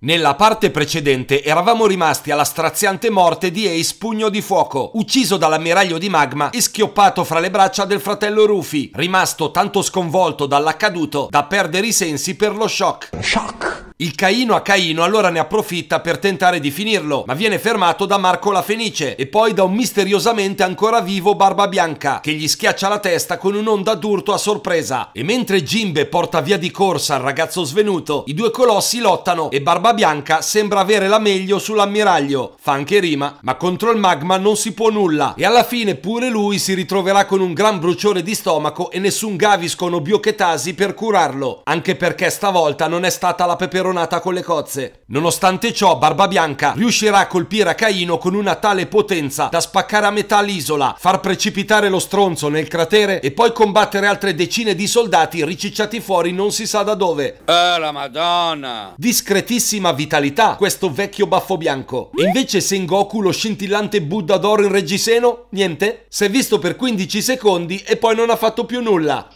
Nella parte precedente eravamo rimasti alla straziante morte di Ace Pugno di Fuoco, ucciso dall'ammiraglio di Magma e schioppato fra le braccia del fratello Rufy, rimasto tanto sconvolto dall'accaduto da perdere i sensi per lo shock. Shock! Il Caino a Caino allora ne approfitta per tentare di finirlo, ma viene fermato da Marco la Fenice e poi da un misteriosamente ancora vivo Barba Bianca che gli schiaccia la testa con un'onda d'urto a sorpresa. E mentre Jimbe porta via di corsa il ragazzo svenuto, i due colossi lottano e Barba Bianca sembra avere la meglio sull'ammiraglio, fa anche rima, ma contro il magma non si può nulla e alla fine pure lui si ritroverà con un gran bruciore di stomaco e nessun Gaviscon o Biochetasi per curarlo, anche perché stavolta non è stata la peperona spadronata con le cozze. Nonostante ciò, Barbabianca riuscirà a colpire a Caino con una tale potenza da spaccare a metà l'isola, far precipitare lo stronzo nel cratere e poi combattere altre decine di soldati ricicciati fuori non si sa da dove. Eh la madonna! Discretissima vitalità questo vecchio baffo bianco. E invece Sengoku, lo scintillante Buddha d'oro in reggiseno, niente? Si è visto per 15 secondi e poi non ha fatto più nulla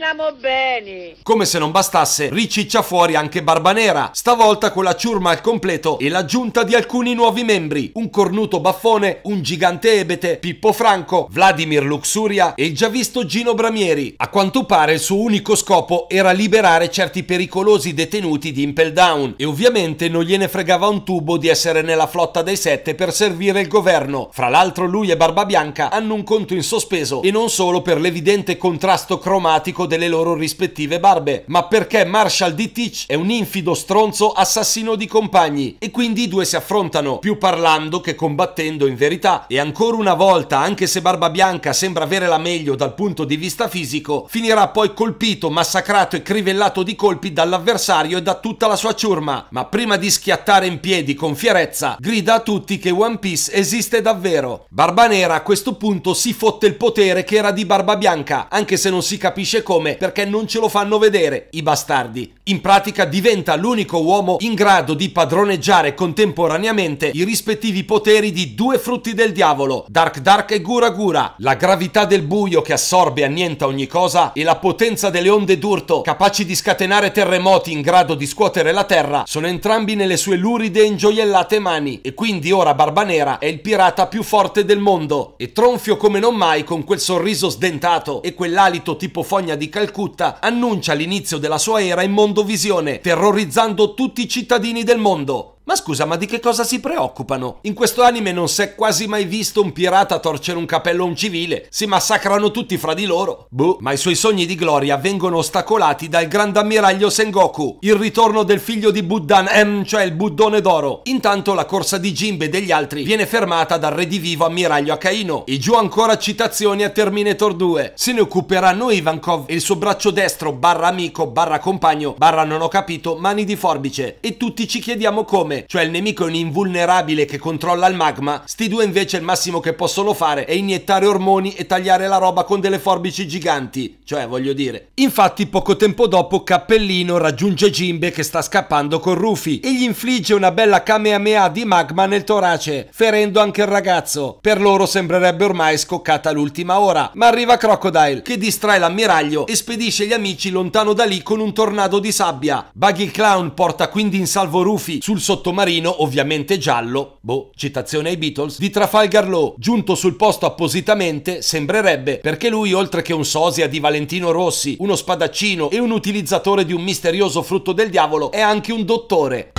torniamo bene. Come se non bastasse, riciccia fuori anche Barbanera, stavolta con la ciurma al completo e l'aggiunta di alcuni nuovi membri, un cornuto baffone, un gigante ebete, Pippo Franco, Vladimir Luxuria e il già visto Gino Bramieri. A quanto pare il suo unico scopo era liberare certi pericolosi detenuti di Impel Down e ovviamente non gliene fregava un tubo di essere nella flotta dei sette per servire il governo. Fra l'altro lui e Barbabianca hanno un conto in sospeso e non solo per l'evidente contrasto cromatico delle loro rispettive barbe, ma perché Marshall D. Teach è un infido stronzo assassino di compagni e quindi i due si affrontano più parlando che combattendo in verità e ancora una volta, anche se Barba Bianca sembra avere la meglio dal punto di vista fisico, finirà poi colpito, massacrato e crivellato di colpi dall'avversario e da tutta la sua ciurma, ma prima di schiattare in piedi con fierezza, grida a tutti che One Piece esiste davvero. Barba Nera a questo punto si fotte il potere che era di Barba Bianca, anche se non si capisce come come? Perché non ce lo fanno vedere i bastardi. In pratica diventa l'unico uomo in grado di padroneggiare contemporaneamente i rispettivi poteri di due frutti del diavolo, Dark Dark e Gura Gura, la gravità del buio che assorbe e annienta ogni cosa e la potenza delle onde d'urto capaci di scatenare terremoti in grado di scuotere la terra, sono entrambi nelle sue luride e ingioiellate mani e quindi ora Barbanera è il pirata più forte del mondo e tronfio come non mai con quel sorriso sdentato e quell'alito tipo fogna di Calcutta annuncia l'inizio della sua era in Mondovisione, terrorizzando tutti i cittadini del mondo. Ma scusa, ma di che cosa si preoccupano? In questo anime non si è quasi mai visto un pirata torcere un capello a un civile, si massacrano tutti fra di loro. Boh, ma i suoi sogni di gloria vengono ostacolati dal grande ammiraglio Sengoku, il ritorno del figlio di Buddan, ehm, cioè il Buddone d'oro. Intanto la corsa di Jimbe e degli altri viene fermata dal redivivo ammiraglio Akaino e giù ancora citazioni a Terminator 2. Se ne occuperanno Ivankov e il suo braccio destro, barra amico, barra compagno, barra non ho capito, mani di forbice. E tutti ci chiediamo come cioè il nemico è un invulnerabile che controlla il magma, sti due invece il massimo che possono fare è iniettare ormoni e tagliare la roba con delle forbici giganti, cioè voglio dire. Infatti poco tempo dopo Cappellino raggiunge Jimbe che sta scappando con Rufy e gli infligge una bella kamehameha di magma nel torace, ferendo anche il ragazzo. Per loro sembrerebbe ormai scoccata l'ultima ora, ma arriva Crocodile che distrae l'ammiraglio e spedisce gli amici lontano da lì con un tornado di sabbia. Buggy Clown porta quindi in salvo Rufy sul sottofondo sfondo ovviamente giallo, boh, citazione ai Beatles, di Trafalgar Law, giunto sul posto appositamente, sembrerebbe, perché lui oltre che un sosia di Valentino Rossi, uno spadaccino e un utilizzatore di un misterioso frutto del diavolo, è anche un dottore.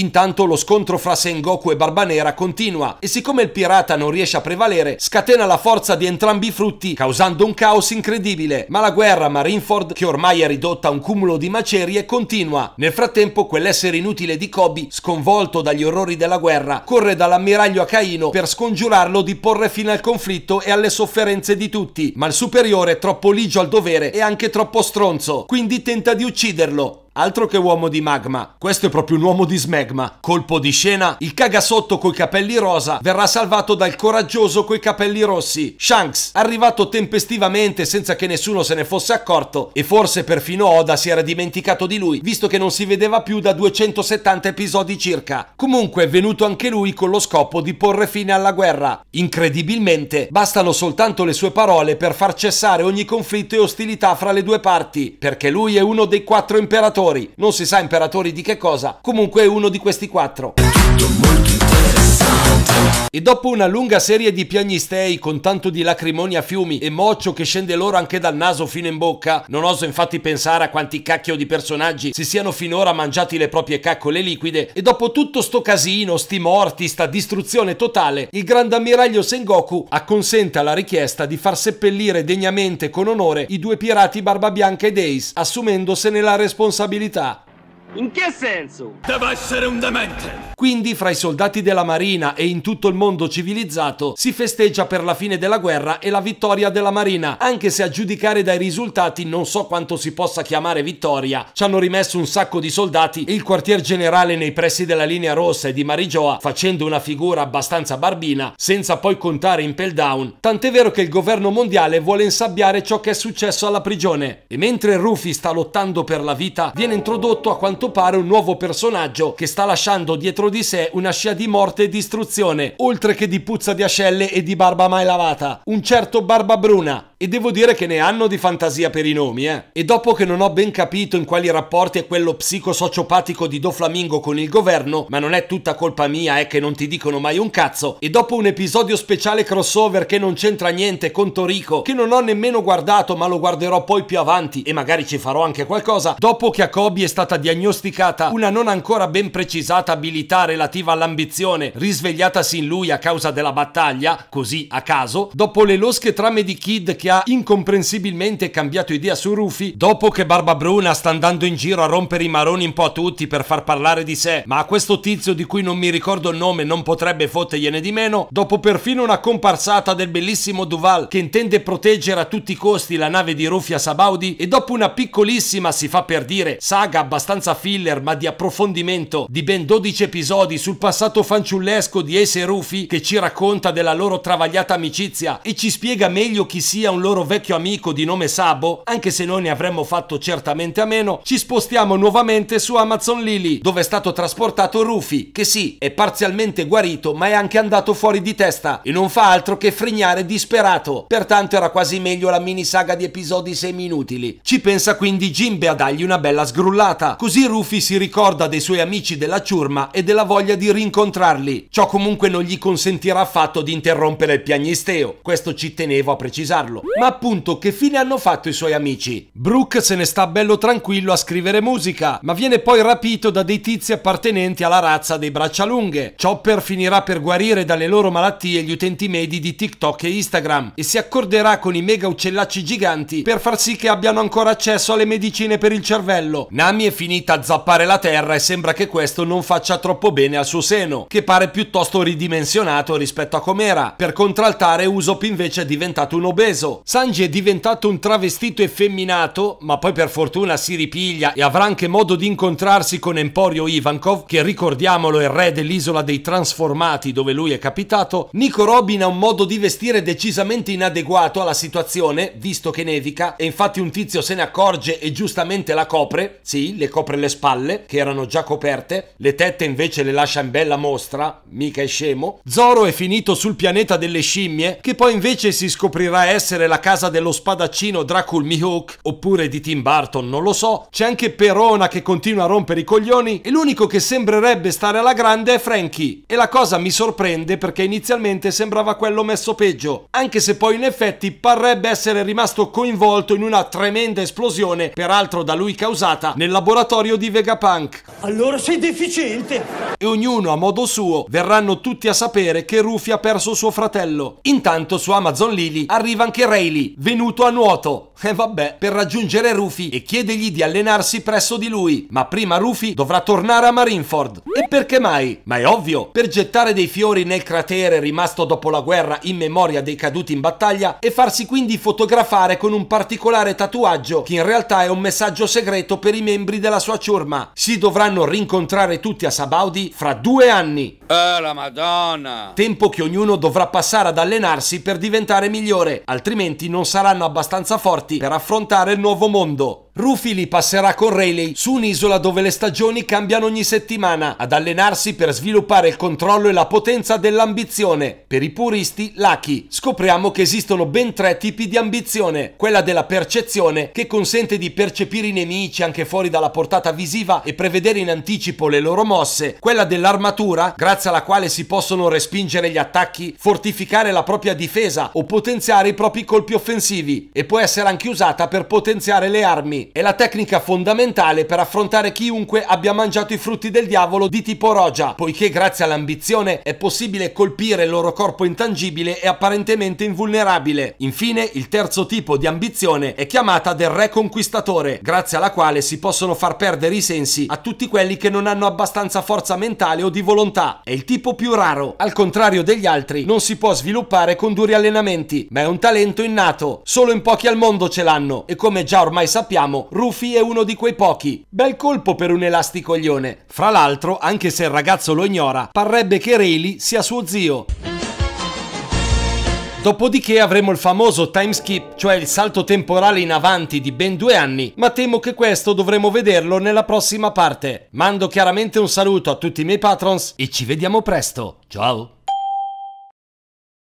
Intanto lo scontro fra Sengoku e Barbanera continua e siccome il pirata non riesce a prevalere, scatena la forza di entrambi i frutti, causando un caos incredibile. Ma la guerra Marineford, che ormai è ridotta a un cumulo di macerie, continua. Nel frattempo quell'essere inutile di Kobe, sconvolto dagli orrori della guerra, corre dall'ammiraglio Akaino per scongiurarlo di porre fine al conflitto e alle sofferenze di tutti, ma il superiore è troppo ligio al dovere e anche troppo stronzo, quindi tenta di ucciderlo. Altro che uomo di magma, questo è proprio un uomo di smegma. Colpo di scena, il cagasotto coi capelli rosa verrà salvato dal coraggioso coi capelli rossi. Shanks, arrivato tempestivamente senza che nessuno se ne fosse accorto e forse perfino Oda si era dimenticato di lui, visto che non si vedeva più da 270 episodi circa. Comunque è venuto anche lui con lo scopo di porre fine alla guerra. Incredibilmente, bastano soltanto le sue parole per far cessare ogni conflitto e ostilità fra le due parti, perché lui è uno dei quattro imperatori imperatori, non si sa imperatori di che cosa, comunque è uno di questi quattro. Tutto molto e dopo una lunga serie di piagnistei con tanto di lacrimoni a fiumi e moccio che scende loro anche dal naso fino in bocca, non oso infatti pensare a quanti cacchio di personaggi si siano finora mangiati le proprie caccole liquide e dopo tutto sto casino, sti morti, sta distruzione totale, il grande ammiraglio Sengoku acconsente alla richiesta di far seppellire degnamente con onore i due pirati Barbabianca ed Ace, assumendosene la responsabilità. In che senso? Deve essere un demente! Quindi fra i soldati della Marina e in tutto il mondo civilizzato si festeggia per la fine della guerra e la vittoria della Marina, anche se a giudicare dai risultati non so quanto si possa chiamare vittoria. Ci hanno rimesso un sacco di soldati e il quartier generale nei pressi della linea rossa e di Marigioa facendo una figura abbastanza barbina, senza poi contare in down, Tant'è vero che il governo mondiale vuole insabbiare ciò che è successo alla prigione. E mentre Rufy sta lottando per la vita, viene introdotto a quanto quanto pare un nuovo personaggio che sta lasciando dietro di sé una scia di morte e distruzione, oltre che di puzza di ascelle e di barba mai lavata. Un certo Barba Bruna, e devo dire che ne hanno di fantasia per i nomi, eh. E dopo che non ho ben capito in quali rapporti è quello psicosociopatico di Doflamingo con il governo, ma non è tutta colpa mia, è eh, che non ti dicono mai un cazzo, e dopo un episodio speciale crossover che non c'entra niente con Torico, che non ho nemmeno guardato, ma lo guarderò poi più avanti e magari ci farò anche qualcosa, dopo che a Kobe è stata diagnosticata una non ancora ben precisata abilità relativa all'ambizione risvegliatasi in lui a causa della battaglia, così a caso, dopo le losche trame di Kid che ha incomprensibilmente cambiato idea su Rufy dopo che Barba Bruna sta andando in giro a rompere i maroni un po' a tutti per far parlare di sé, ma a questo tizio di cui non mi ricordo il nome non potrebbe fottegliene di meno, dopo perfino una comparsata del bellissimo Duval che intende proteggere a tutti i costi la nave di Rufy a Sabaudi e dopo una piccolissima, si fa per dire, saga abbastanza filler ma di approfondimento di ben 12 episodi sul passato fanciullesco di Ace e Rufy che ci racconta della loro travagliata amicizia e ci spiega meglio chi sia un un loro vecchio amico di nome Sabo, anche se noi ne avremmo fatto certamente a meno, ci spostiamo nuovamente su Amazon Lily, dove è stato trasportato Rufy, che sì, è parzialmente guarito, ma è anche andato fuori di testa e non fa altro che frignare disperato. Pertanto era quasi meglio la mini saga di episodi semi inutili. Ci pensa quindi Jimbe a dargli una bella sgrullata, così Rufy si ricorda dei suoi amici della ciurma e della voglia di rincontrarli. Ciò comunque non gli consentirà affatto di interrompere il piagnisteo, questo ci tenevo a precisarlo. Ma appunto, che fine hanno fatto i suoi amici? Brooke se ne sta bello tranquillo a scrivere musica, ma viene poi rapito da dei tizi appartenenti alla razza dei braccialunghe. Chopper finirà per guarire dalle loro malattie gli utenti medi di TikTok e Instagram e si accorderà con i mega uccellacci giganti per far sì che abbiano ancora accesso alle medicine per il cervello. Nami è finita a zappare la terra e sembra che questo non faccia troppo bene al suo seno, che pare piuttosto ridimensionato rispetto a com'era. Per contraltare Usopp invece è diventato un obeso Sanji è diventato un travestito effeminato, ma poi per fortuna si ripiglia e avrà anche modo di incontrarsi con Emporio Ivankov, che ricordiamolo è re dell'isola dei trasformati dove lui è capitato. Nico Robin ha un modo di vestire decisamente inadeguato alla situazione, visto che nevica, e infatti un tizio se ne accorge e giustamente la copre, sì, le copre le spalle, che erano già coperte, le tette invece le lascia in bella mostra, mica è scemo. Zoro è finito sul pianeta delle scimmie, che poi invece si scoprirà essere la casa dello spadaccino Dracul Mihawk oppure di Tim Burton, non lo so. C'è anche Perona che continua a rompere i coglioni e l'unico che sembrerebbe stare alla grande è Frankie. E la cosa mi sorprende perché inizialmente sembrava quello messo peggio, anche se poi in effetti parrebbe essere rimasto coinvolto in una tremenda esplosione, peraltro da lui causata, nel laboratorio di Vegapunk. Allora sei deficiente! E ognuno a modo suo verranno tutti a sapere che Rufy ha perso suo fratello. Intanto su Amazon Lily arriva anche Rayleigh, venuto a nuoto, e eh vabbè, per raggiungere Rufy e chiedergli di allenarsi presso di lui, ma prima Rufy dovrà tornare a Marineford. E perché mai? Ma è ovvio, per gettare dei fiori nel cratere rimasto dopo la guerra in memoria dei caduti in battaglia e farsi quindi fotografare con un particolare tatuaggio che in realtà è un messaggio segreto per i membri della sua ciurma. Si dovranno rincontrare tutti a Sabaudi fra due anni. Eh, la madonna! Tempo che ognuno dovrà passare ad allenarsi per diventare migliore, altrimenti non saranno abbastanza forti per affrontare il nuovo mondo li passerà con Rayleigh su un'isola dove le stagioni cambiano ogni settimana ad allenarsi per sviluppare il controllo e la potenza dell'ambizione. Per i puristi, Lucky, scopriamo che esistono ben tre tipi di ambizione. Quella della percezione, che consente di percepire i nemici anche fuori dalla portata visiva e prevedere in anticipo le loro mosse. Quella dell'armatura, grazie alla quale si possono respingere gli attacchi, fortificare la propria difesa o potenziare i propri colpi offensivi. E può essere anche usata per potenziare le armi è la tecnica fondamentale per affrontare chiunque abbia mangiato i frutti del diavolo di tipo Rogia, poiché grazie all'ambizione è possibile colpire il loro corpo intangibile e apparentemente invulnerabile. Infine, il terzo tipo di ambizione è chiamata del re conquistatore, grazie alla quale si possono far perdere i sensi a tutti quelli che non hanno abbastanza forza mentale o di volontà. È il tipo più raro, al contrario degli altri, non si può sviluppare con duri allenamenti, ma è un talento innato, solo in pochi al mondo ce l'hanno e come già ormai sappiamo dicevamo, Rufy è uno di quei pochi. Bel colpo per un elasticoglione. Fra l'altro, anche se il ragazzo lo ignora, parrebbe che Rayleigh sia suo zio. Dopodiché avremo il famoso time skip, cioè il salto temporale in avanti di ben due anni, ma temo che questo dovremo vederlo nella prossima parte. Mando chiaramente un saluto a tutti i miei patrons e ci vediamo presto. Ciao!